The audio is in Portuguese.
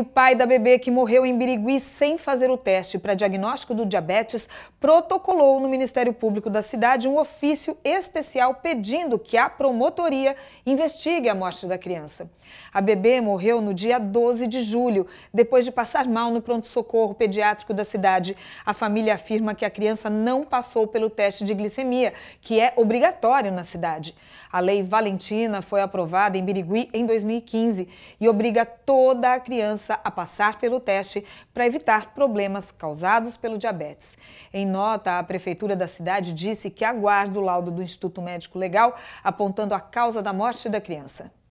O pai da bebê que morreu em Birigui sem fazer o teste para diagnóstico do diabetes protocolou no Ministério Público da cidade um ofício especial pedindo que a promotoria investigue a morte da criança. A bebê morreu no dia 12 de julho, depois de passar mal no pronto-socorro pediátrico da cidade. A família afirma que a criança não passou pelo teste de glicemia, que é obrigatório na cidade. A Lei Valentina foi aprovada em Birigui em 2015 e obriga toda a criança a passar pelo teste para evitar problemas causados pelo diabetes. Em nota, a prefeitura da cidade disse que aguarda o laudo do Instituto Médico Legal apontando a causa da morte da criança.